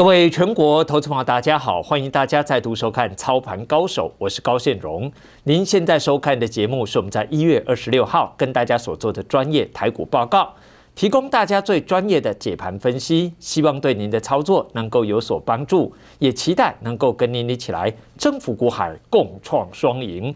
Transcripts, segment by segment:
各位全国投资朋友，大家好！欢迎大家再度收看《操盘高手》，我是高现荣。您现在收看的节目是我们在一月二十六号跟大家所做的专业台股报告，提供大家最专业的解盘分析，希望对您的操作能够有所帮助，也期待能够跟您一起来征服股海，共创双赢。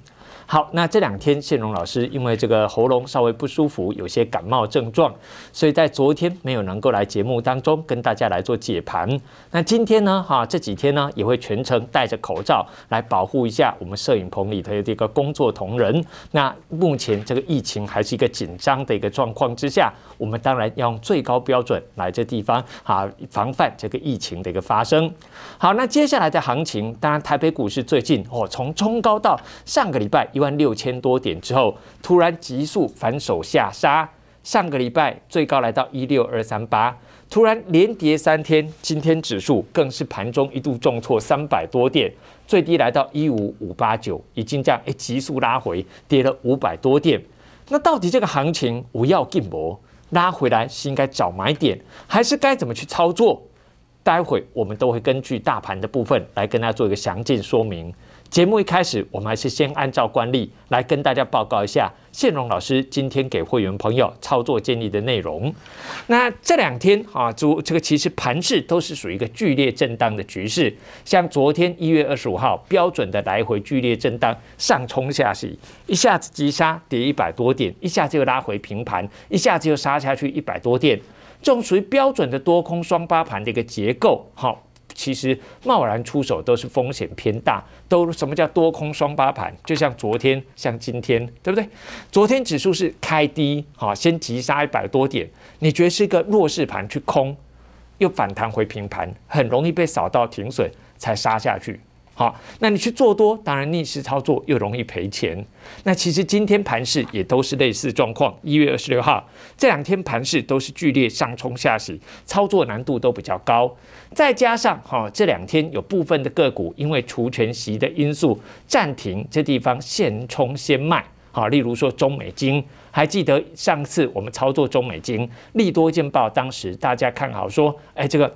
好，那这两天谢荣老师因为这个喉咙稍微不舒服，有些感冒症状，所以在昨天没有能够来节目当中跟大家来做解盘。那今天呢，哈，这几天呢也会全程戴着口罩来保护一下我们摄影棚里的这个工作同仁。那目前这个疫情还是一个紧张的一个状况之下，我们当然要用最高标准来这地方啊，防范这个疫情的一个发生。好，那接下来的行情，当然台北股市最近哦，从冲高到上个礼拜一。万六千多点之后，突然急速反手下杀。上个礼拜最高来到一六二三八，突然连跌三天。今天指数更是盘中一度重挫三百多点，最低来到一五五八九，已经这样诶急速拉回，跌了五百多点。那到底这个行情我要禁摩？拉回来，是应该找买点，还是该怎么去操作？待会我们都会根据大盘的部分来跟大家做一个详尽说明。节目一开始，我们还是先按照惯例来跟大家报告一下，谢荣老师今天给会员朋友操作建议的内容。那这两天啊，主这个其实盘市都是属于一个剧烈震荡的局势。像昨天一月二十五号，标准的来回剧烈震荡，上冲下洗，一下子急杀跌一百多点，一下子就拉回平盘，一下子又杀下去一百多点，这种属于标准的多空双八盘的一个结构，好。其实贸然出手都是风险偏大，都什么叫多空双八盘？就像昨天，像今天，对不对？昨天指数是开低，好，先急杀一百多点，你觉得是一个弱势盘去空，又反弹回平盘，很容易被扫到停损才杀下去。好，那你去做多，当然逆势操作又容易赔钱。那其实今天盘市也都是类似状况。一月二十六号这两天盘市都是剧烈上冲下洗，操作难度都比较高。再加上哈，这两天有部分的个股因为除权息的因素暂停，这地方先冲先卖。好，例如说中美金，还记得上次我们操作中美金利多见报，当时大家看好说，哎，这个。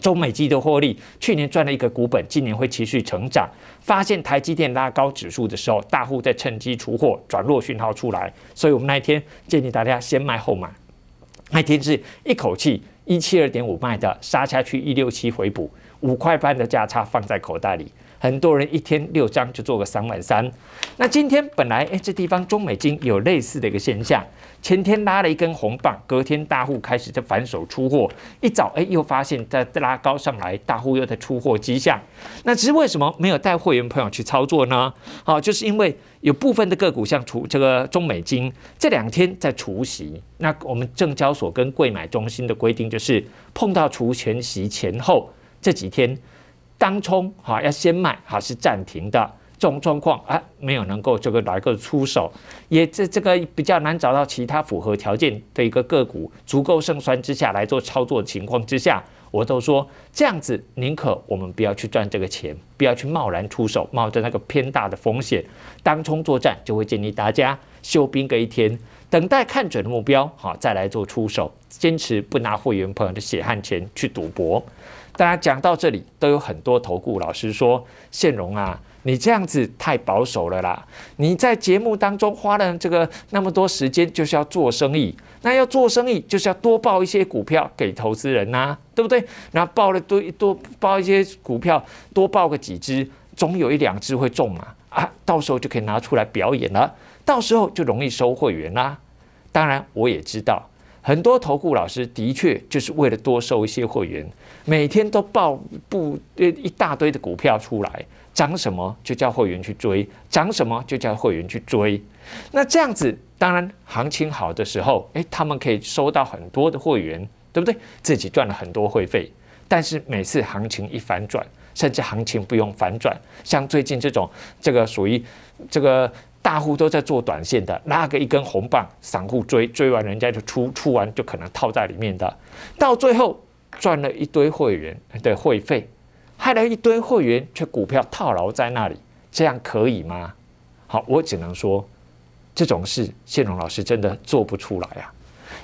中美基的获利，去年赚了一个股本，今年会持续成长。发现台积电拉高指数的时候，大户在趁机出货，转弱讯号出来，所以我们那一天建议大家先卖后买。那天是一口气一七二点五卖的，杀下去一六七回补，五块半的价差放在口袋里。很多人一天六张就做个三万三。那今天本来，哎，这地方中美金有类似的一个现象，前天拉了一根红棒，隔天大户开始在反手出货，一早哎又发现在拉高上来，大户又在出货迹象。那其实为什么没有带会员朋友去操作呢？好，就是因为有部分的个股像除这个中美金这两天在除息，那我们证交所跟柜买中心的规定就是碰到除权息前后这几天。当冲哈要先卖，哈是暂停的这种状况啊，没有能够这个来个出手，也这这个比较难找到其他符合条件的一个个股，足够胜算之下来做操作情况之下，我都说这样子，宁可我们不要去赚这个钱，不要去贸然出手，冒着那个偏大的风险当冲作战，就会建议大家休兵个一天，等待看准的目标，好再来做出手，坚持不拿会员朋友的血汗钱去赌博。大家讲到这里，都有很多投顾老师说：“宪荣啊，你这样子太保守了啦！你在节目当中花了这个那么多时间，就是要做生意。那要做生意，就是要多报一些股票给投资人呐，对不对？那报了多多报一些股票，多报个几只，总有一两只会中啊！啊，到时候就可以拿出来表演了，到时候就容易收会员啦。当然，我也知道。”很多投顾老师的确就是为了多收一些会员，每天都报不一大堆的股票出来，涨什么就叫会员去追，涨什么就叫会员去追。那这样子当然行情好的时候，诶，他们可以收到很多的会员，对不对？自己赚了很多会费。但是每次行情一反转，甚至行情不用反转，像最近这种，这个属于这个。大户都在做短线的，拉个一根红棒，散户追，追完人家就出，出完就可能套在里面的，到最后赚了一堆会员的会费，害了一堆会员却股票套牢在那里，这样可以吗？好，我只能说，这种事谢龙老师真的做不出来啊，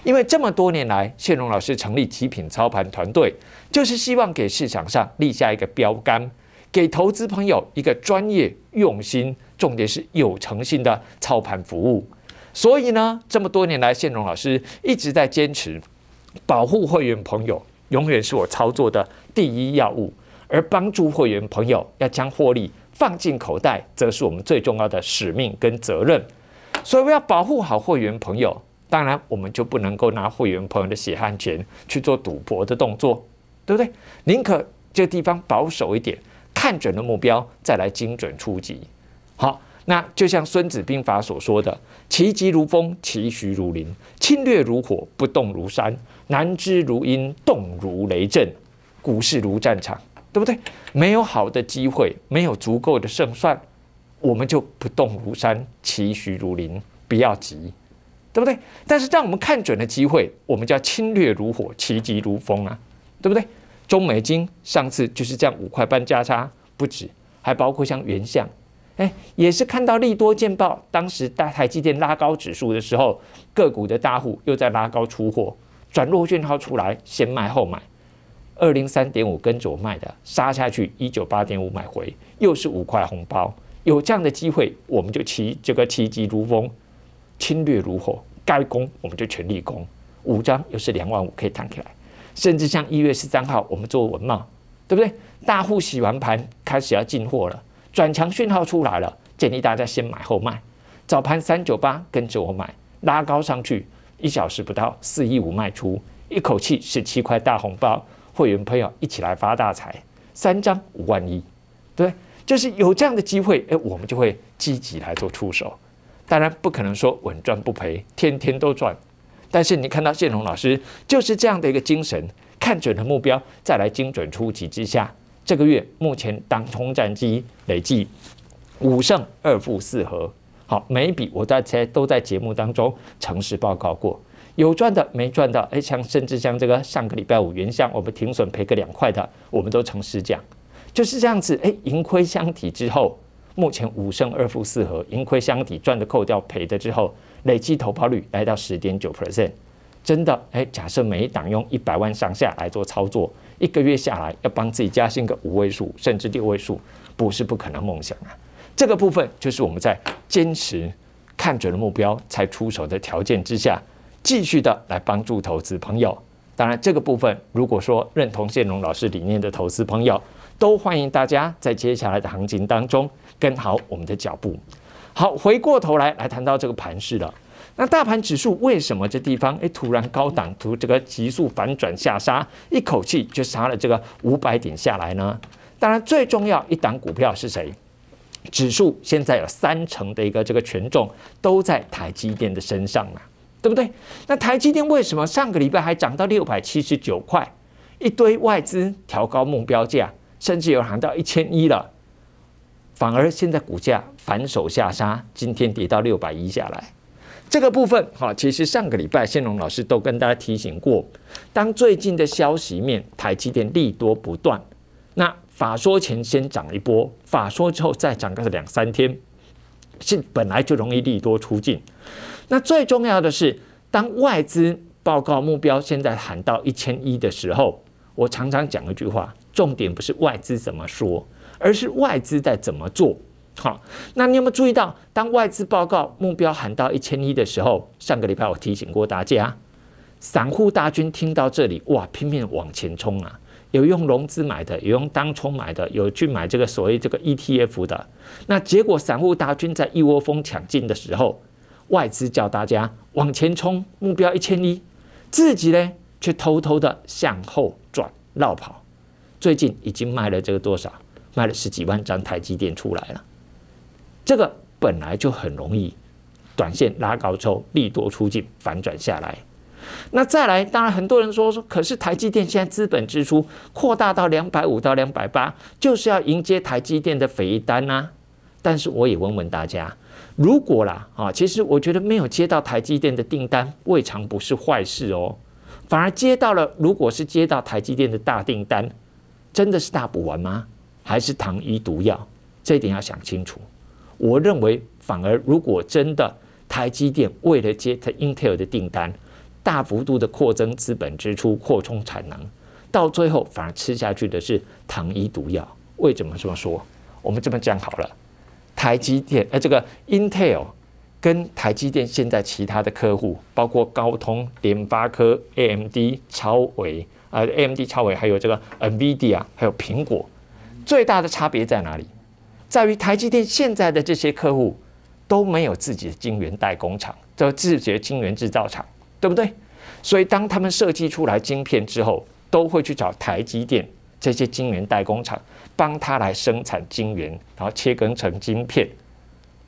因为这么多年来，谢龙老师成立极品操盘团队，就是希望给市场上立下一个标杆。给投资朋友一个专业、用心、重点是有诚信的操盘服务。所以呢，这么多年来，线荣老师一直在坚持，保护会员朋友永远是我操作的第一要务，而帮助会员朋友要将获利放进口袋，则是我们最重要的使命跟责任。所以，我要保护好会员朋友，当然我们就不能够拿会员朋友的血汗钱去做赌博的动作，对不对？宁可这个地方保守一点。看准了目标，再来精准出击。好，那就像《孙子兵法》所说的：“其疾如风，其徐如林，侵略如火，不动如山，难之如阴，动如雷震。”股市如战场，对不对？没有好的机会，没有足够的胜算，我们就不动如山，其徐如林，不要急，对不对？但是，当我们看准了机会，我们叫侵略如火，其疾如风啊，对不对？中美金上次就是这样五块半价差不止，还包括像原相，哎，也是看到利多见报，当时大台积电拉高指数的时候，个股的大户又在拉高出货，转弱讯号出来，先卖后买，二零三点五跟着我卖的，杀下去一九八点五买回，又是五块红包，有这样的机会，我们就骑这个骑疾如风，侵略如火，该攻我们就全力攻，五张又是两万五可以弹起来。甚至像一月十三号，我们做文贸，对不对？大户洗完盘，开始要进货了，转强讯号出来了，建议大家先买后卖。早盘三九八，跟着我买，拉高上去，一小时不到四亿五卖出，一口气十七块大红包，会员朋友一起来发大财，三张五万一，对就是有这样的机会，诶，我们就会积极来做出手。当然不可能说稳赚不赔，天天都赚。但是你看到谢荣老师就是这样的一个精神，看准了目标再来精准出击之下，这个月目前当冲战机累计五胜二负四和，好，每一笔我在在都在节目当中诚实报告过，有赚的没赚到，哎，像甚至像这个上个礼拜五原箱，我们停损赔个两块的，我们都诚实讲，就是这样子，哎，盈亏相体之后，目前五胜二负四和，盈亏相体赚的扣掉赔的之后。累计投保率来到十点九 percent，真的哎，假设每一档用一百万上下来做操作，一个月下来要帮自己加薪个五位数甚至六位数，不是不可能梦想啊！这个部分就是我们在坚持看准了目标才出手的条件之下，继续的来帮助投资朋友。当然，这个部分如果说认同谢龙老师理念的投资朋友，都欢迎大家在接下来的行情当中跟好我们的脚步。好，回过头来来谈到这个盘势了。那大盘指数为什么这地方诶突然高档突这个急速反转下杀，一口气就杀了这个五百点下来呢？当然，最重要一档股票是谁？指数现在有三成的一个这个权重都在台积电的身上啊，对不对？那台积电为什么上个礼拜还涨到六百七十九块，一堆外资调高目标价，甚至有喊到一千一了，反而现在股价？反手下杀，今天跌到六百一下来，这个部分哈，其实上个礼拜先龙老师都跟大家提醒过。当最近的消息面台积电利多不断，那法说前先涨一波，法说之后再涨个两三天，是本来就容易利多出尽。那最重要的是，当外资报告目标现在喊到一千一的时候，我常常讲一句话：重点不是外资怎么说，而是外资在怎么做。好，那你有没有注意到，当外资报告目标喊到一千一的时候，上个礼拜我提醒过大家，散户大军听到这里，哇，拼命往前冲啊！有用融资买的，有用当冲买的，有去买这个所谓这个 ETF 的。那结果散户大军在一窝蜂抢进的时候，外资叫大家往前冲，目标一千一，自己呢却偷偷的向后转绕跑。最近已经卖了这个多少？卖了十几万张台积电出来了。这个本来就很容易，短线拉高之后，利多出尽，反转下来。那再来，当然很多人说说，可是台积电现在资本支出扩大到两百五到两百八，就是要迎接台积电的肥单啊。但是我也问问大家，如果啦啊，其实我觉得没有接到台积电的订单，未尝不是坏事哦。反而接到了，如果是接到台积电的大订单，真的是大补丸吗？还是糖衣毒药？这一点要想清楚。我认为，反而如果真的台积电为了接 Intel 的订单，大幅度的扩增资本支出、扩充产能，到最后反而吃下去的是糖衣毒药。为什么这么说？我们这么讲好了，台积电呃，这个 Intel 跟台积电现在其他的客户，包括高通、联发科、AMD、超微啊、AMD、超微，还有这个 NVIDIA 啊，还有苹果，最大的差别在哪里？在于台积电现在的这些客户都没有自己的晶圆代工厂，都自己的晶圆制造厂，对不对？所以当他们设计出来晶片之后，都会去找台积电这些晶圆代工厂帮他来生产晶圆，然后切割成晶片。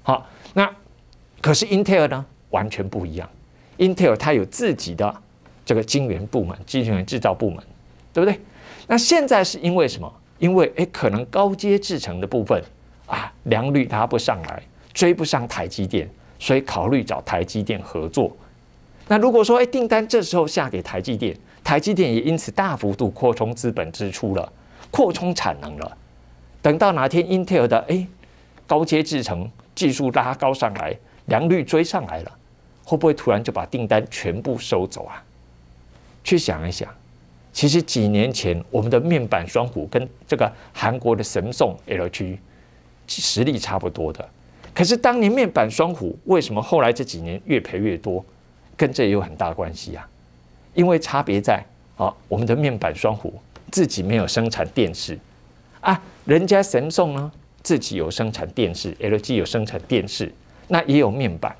好，那可是 Intel 呢，完全不一样。Intel 它有自己的这个晶圆部门，晶圆制造部门，对不对？那现在是因为什么？因为诶，可能高阶制程的部分。啊，良率拉不上来，追不上台积电，所以考虑找台积电合作。那如果说，哎，订单这时候下给台积电，台积电也因此大幅度扩充资本支出了，扩充产能了。等到哪天 Intel 的哎高阶制程技术拉高上来，良率追上来了，会不会突然就把订单全部收走啊？去想一想，其实几年前我们的面板双股跟这个韩国的神送 L g 实力差不多的，可是当年面板双虎为什么后来这几年越赔越多？跟这也有很大关系呀。因为差别在啊，我们的面板双虎自己没有生产电视啊，人家神送呢自己有生产电视，LG 有生产电视，那也有面板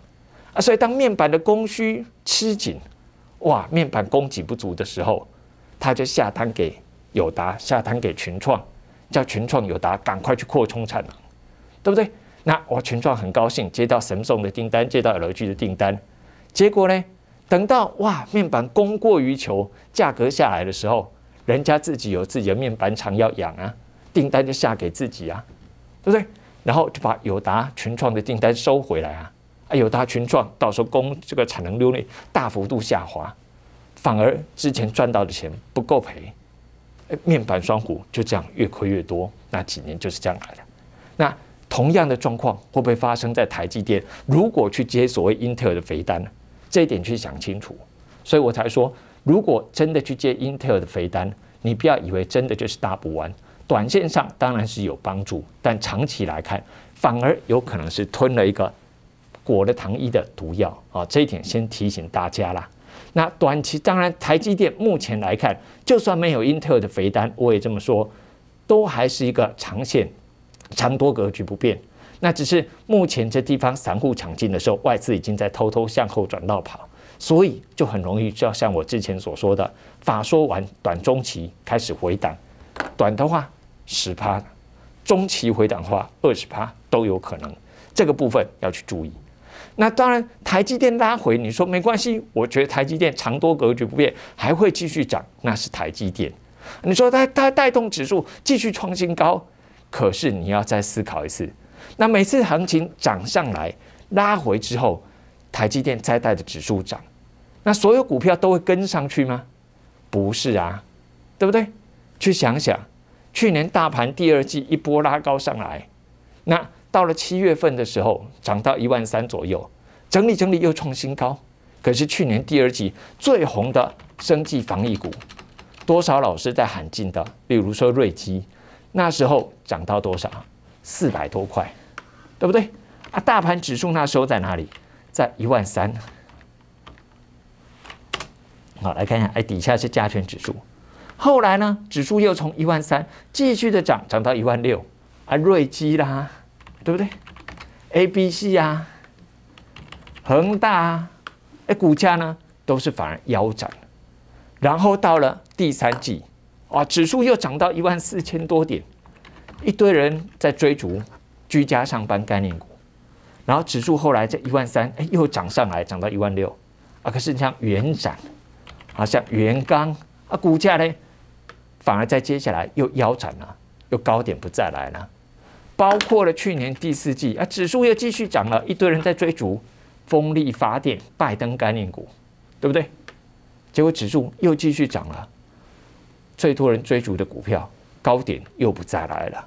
啊。所以当面板的供需吃紧，哇，面板供给不足的时候，他就下单给友达，下单给群创，叫群创友达赶快去扩充产能。对不对？那我群创很高兴接到神送的订单，接到 LG 的订单，结果呢？等到哇，面板供过于求，价格下来的时候，人家自己有自己的面板厂要养啊，订单就下给自己啊，对不对？然后就把友达群创的订单收回来啊，啊友达群创到时候供这个产能利用率大幅度下滑，反而之前赚到的钱不够赔，面板双股就这样越亏越多，那几年就是这样来的。那同样的状况会不会发生在台积电？如果去接所谓英特尔的肥单，这一点去想清楚。所以我才说，如果真的去接英特尔的肥单，你不要以为真的就是大补完。短线上当然是有帮助，但长期来看，反而有可能是吞了一个裹了糖衣的毒药啊！这一点先提醒大家啦。那短期当然，台积电目前来看，就算没有英特尔的肥单，我也这么说，都还是一个长线。长多格局不变，那只是目前这地方散户抢进的时候，外资已经在偷偷向后转道跑，所以就很容易，就要像我之前所说的，法说完短中期开始回档，短的话十趴，中期回档话二十趴都有可能，这个部分要去注意。那当然，台积电拉回，你说没关系，我觉得台积电长多格局不变，还会继续涨，那是台积电。你说它它带动指数继续创新高。可是你要再思考一次，那每次行情涨上来、拉回之后，台积电再带着指数涨，那所有股票都会跟上去吗？不是啊，对不对？去想想，去年大盘第二季一波拉高上来，那到了七月份的时候，涨到一万三左右，整理整理又创新高。可是去年第二季最红的生计防疫股，多少老师在喊进的？比如说瑞吉。那时候涨到多少？四百多块，对不对？啊，大盘指数那时候在哪里？在一万三。好，来看一下，哎，底下是加权指数。后来呢，指数又从一万三继续的涨，涨到一万六。啊，瑞基啦，对不对？A、B、C 啊，恒大，啊，哎，股价呢都是反而腰斩。然后到了第三季。啊，指数又涨到一万四千多点，一堆人在追逐居家上班概念股，然后指数后来在一万三，哎，又涨上来，涨到一万六，啊，可是像元展，啊，像元钢啊，股价呢，反而在接下来又腰斩了，又高点不再来了，包括了去年第四季，啊，指数又继续涨了，一堆人在追逐风力发电、拜登概念股，对不对？结果指数又继续涨了。最多人追逐的股票高点又不再来了，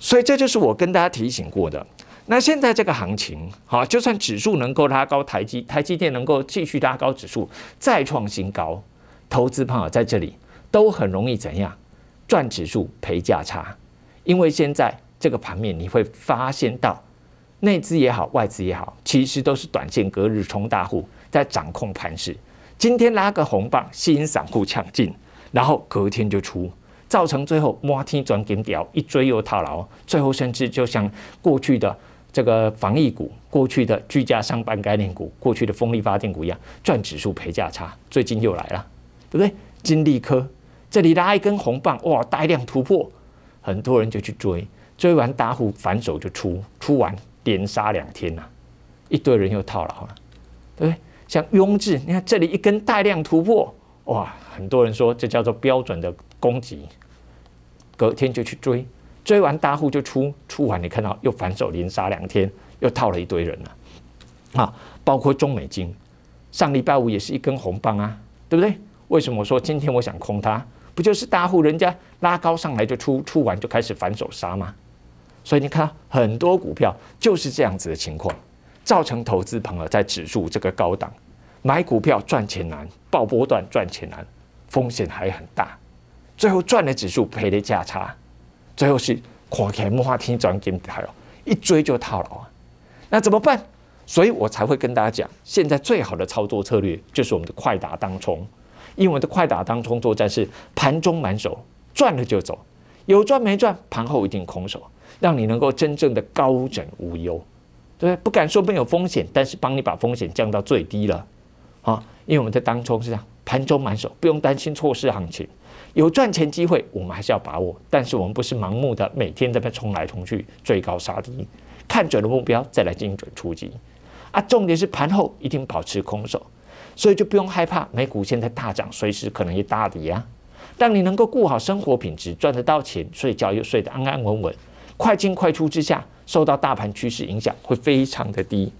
所以这就是我跟大家提醒过的。那现在这个行情，好，就算指数能够拉高，台积台积电能够继续拉高指数再创新高，投资朋友在这里都很容易怎样赚指数赔价差，因为现在这个盘面你会发现到内资也好，外资也好，其实都是短线隔日冲大户在掌控盘势，今天拉个红棒吸引散户抢进。然后隔天就出，造成最后摩天转金条，一追又套牢，最后甚至就像过去的这个防疫股、过去的居家上班概念股、过去的风力发电股一样，赚指数赔价差。最近又来了，对不对？金利科这里拉一根红棒，哇，大量突破，很多人就去追，追完打虎，反手就出，出完连杀两天呐，一堆人又套牢了，对不对？像雍智，你看这里一根大量突破，哇！很多人说这叫做标准的攻击，隔天就去追，追完大户就出，出完你看到又反手连杀两天，又套了一堆人了，啊，包括中美金，上礼拜五也是一根红棒啊，对不对？为什么说今天我想空它？不就是大户人家拉高上来就出，出完就开始反手杀吗？所以你看很多股票就是这样子的情况，造成投资朋友在指数这个高档买股票赚钱难，报波段赚钱难。风险还很大，最后赚的指数赔的价差，最后是一追就套牢啊！那怎么办？所以我才会跟大家讲，现在最好的操作策略就是我们的快打当冲。因为我们的快打当冲作战是盘中满手，赚了就走，有赚没赚盘后一定空手，让你能够真正的高枕无忧，对不对？不敢说没有风险，但是帮你把风险降到最低了啊！因为我们的当冲是样，盘中满手，不用担心错失行情，有赚钱机会，我们还是要把握。但是我们不是盲目的，每天在那冲来冲去追高杀低，看准了目标再来精准出击。啊，重点是盘后一定保持空手，所以就不用害怕美股现在大涨，随时可能一大跌啊。当你能够顾好生活品质，赚得到钱，睡觉又睡得安安稳稳，快进快出之下，受到大盘趋势影响会非常的低，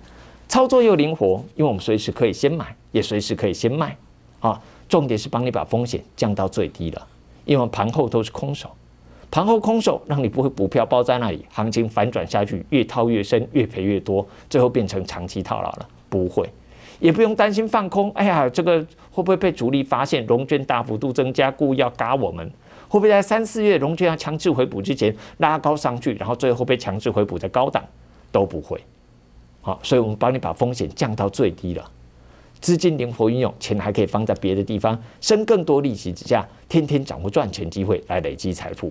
操作又灵活，因为我们随时可以先买，也随时可以先卖。啊，重点是帮你把风险降到最低了，因为盘后都是空手，盘后空手让你不会补票包在那里，行情反转下去越套越深，越赔越多，最后变成长期套牢了。不会，也不用担心放空，哎呀，这个会不会被主力发现融券大幅度增加，故意要嘎我们？会不会在三四月融券要强制回补之前拉高上去，然后最后被强制回补的高档都不会。好，所以我们帮你把风险降到最低了。资金灵活运用，钱还可以放在别的地方，生更多利息之下，天天掌握赚钱机会来累积财富。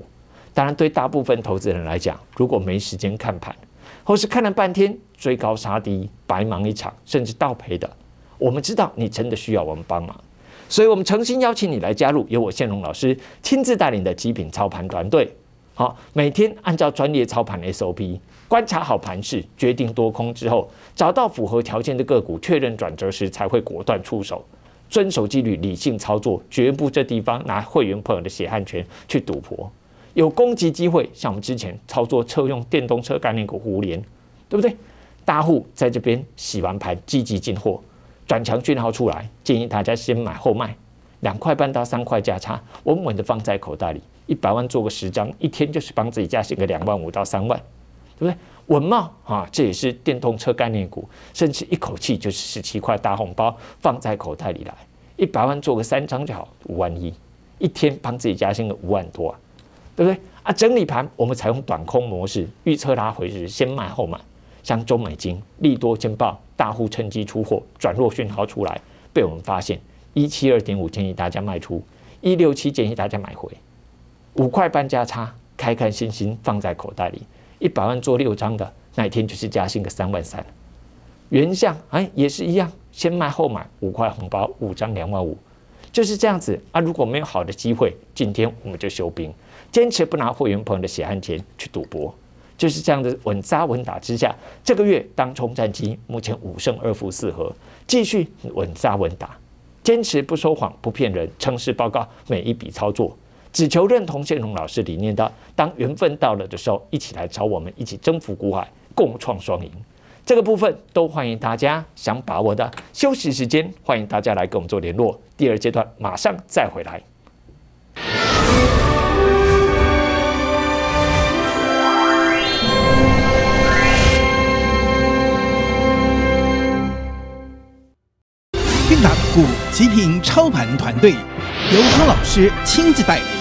当然，对大部分投资人来讲，如果没时间看盘，或是看了半天追高杀低白忙一场，甚至倒赔的，我们知道你真的需要我们帮忙，所以我们诚心邀请你来加入由我向荣老师亲自带领的极品操盘团队，好，每天按照专业操盘 SOP。观察好盘势，决定多空之后，找到符合条件的个股，确认转折时才会果断出手。遵守纪律，理性操作，绝不这地方拿会员朋友的血汗钱去赌博。有攻击机会，像我们之前操作车用电动车概念股五连，对不对？大户在这边洗完盘，积极进货，转强讯号出来，建议大家先买后卖，两块半到三块价差，稳稳的放在口袋里，一百万做个十张，一天就是帮自己加薪个两万五到三万。对不对？文茂啊，这也是电动车概念股，甚至一口气就是十七块大红包放在口袋里来，一百万做个三张就好，五万一，一天帮自己加薪五万多啊，对不对啊？整理盘我们采用短空模式预测拉回时先卖后买，像中美金利多兼报，大户趁机出货，转弱讯号出来被我们发现一七二点五建议大家卖出，一六七建议大家买回，五块半价差，开开心心放在口袋里。一百万做六张的，那一天就是加薪个三万三。原相哎也是一样，先卖后买，五块红包五张两万五，就是这样子啊。如果没有好的机会，今天我们就休兵，坚持不拿会员朋友的血汗钱去赌博，就是这样子稳扎稳打之下，这个月当冲战绩目前五胜二负四和，继续稳扎稳打，坚持不说谎不骗人，诚实报告每一笔操作。只求认同谢荣老师理念的，当缘分到了的时候，一起来找我们，一起征服股海，共创双赢。这个部分都欢迎大家想把握的休息时间，欢迎大家来跟我们做联络。第二阶段马上再回来。金达股极品操盘团队由康老师亲自带领。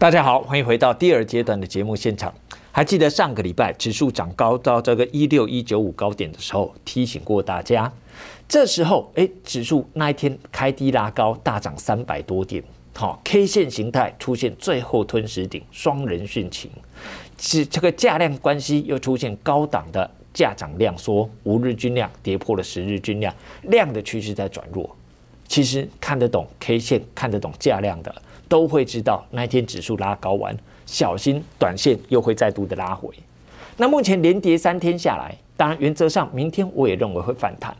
大家好，欢迎回到第二阶段的节目现场。还记得上个礼拜指数涨高到这个一六一九五高点的时候，提醒过大家。这时候，哎，指数那一天开低拉高，大涨三百多点。好，K 线形态出现最后吞食顶，双人殉情。是这个价量关系又出现高档的价涨量缩，五日均量跌破了十日均量，量的趋势在转弱。其实看得懂 K 线，看得懂价量的。都会知道，那一天指数拉高完，小心短线又会再度的拉回。那目前连跌三天下来，当然原则上明天我也认为会反弹，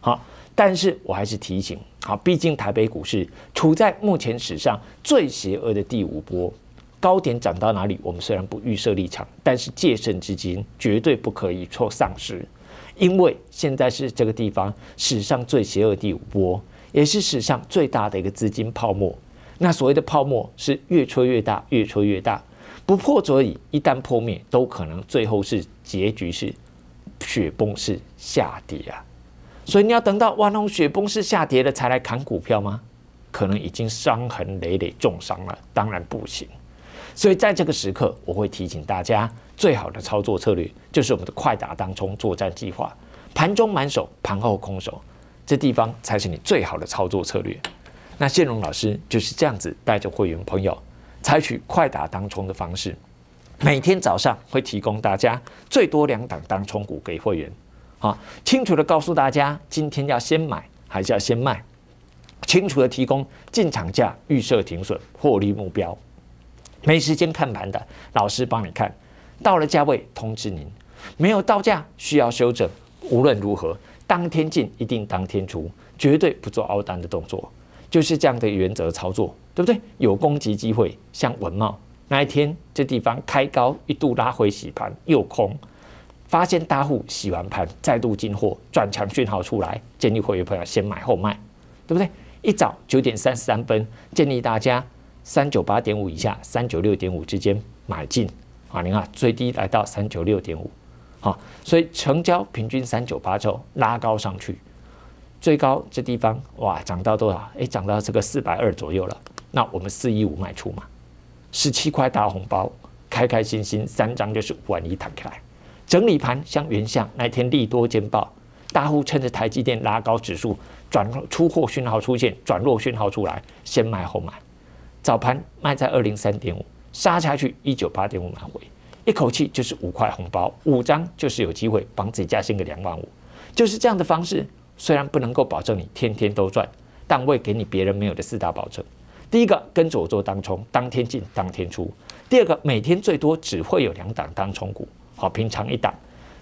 好，但是我还是提醒，好，毕竟台北股市处在目前史上最邪恶的第五波，高点涨到哪里？我们虽然不预设立场，但是借剩资金绝对不可以错丧失，因为现在是这个地方史上最邪恶第五波，也是史上最大的一个资金泡沫。那所谓的泡沫是越吹越大，越吹越大，不破则已，一旦破灭，都可能最后是结局是雪崩式下跌啊！所以你要等到万龙雪崩式下跌了才来砍股票吗？可能已经伤痕累累、重伤了，当然不行。所以在这个时刻，我会提醒大家，最好的操作策略就是我们的快打当冲作战计划，盘中满手，盘后空手，这地方才是你最好的操作策略。那谢荣老师就是这样子带着会员朋友，采取快打当冲的方式，每天早上会提供大家最多两档当冲股给会员，啊，清楚的告诉大家今天要先买还是要先卖，清楚的提供进场价、预设停损、获利目标。没时间看盘的，老师帮你看，到了价位通知您，没有到价需要修整，无论如何当天进一定当天出，绝对不做凹单的动作。就是这样的原则操作，对不对？有攻击机会，像文茂那一天，这地方开高一度拉回洗盘，又空，发现大户洗完盘再度进货，转强讯号出来，建议会员朋友先买后卖，对不对？一早九点三十三分，建议大家三九八点五以下、三九六点五之间买进啊！你看最低来到三九六点五，好，所以成交平均三九八之后拉高上去。最高这地方哇，涨到多少？哎，涨到这个四百二左右了。那我们四一五卖出嘛，十七块大红包，开开心心三张就是五万一弹起来。整理盘像原相那天利多见报，大户趁着台积电拉高指数，转出货讯号出现，转弱讯号出来，先卖后买。早盘卖在二零三点五，杀下去一九八点五买回，一口气就是五块红包，五张就是有机会帮自己加薪个两万五，就是这样的方式。虽然不能够保证你天天都赚，但会给你别人没有的四大保证：第一个，跟着我做当冲，当天进当天出；第二个，每天最多只会有两档当冲股，好，平常一档；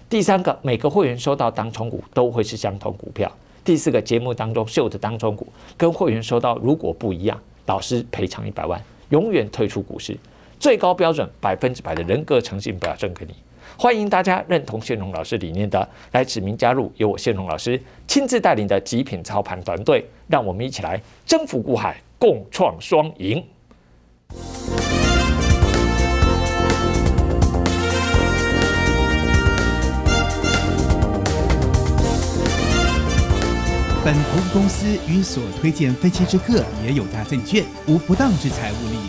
第三个，每个会员收到当冲股都会是相同股票；第四个，节目当中秀的当冲股跟会员收到如果不一样，老师赔偿一百万，永远退出股市，最高标准百分之百的人格诚信保证给你。欢迎大家认同谢龙老师理念的，来指名加入由我谢龙老师亲自带领的极品操盘团队，让我们一起来征服股海，共创双赢。本投资公司与所推荐分析之客也有大证券无不当之财务。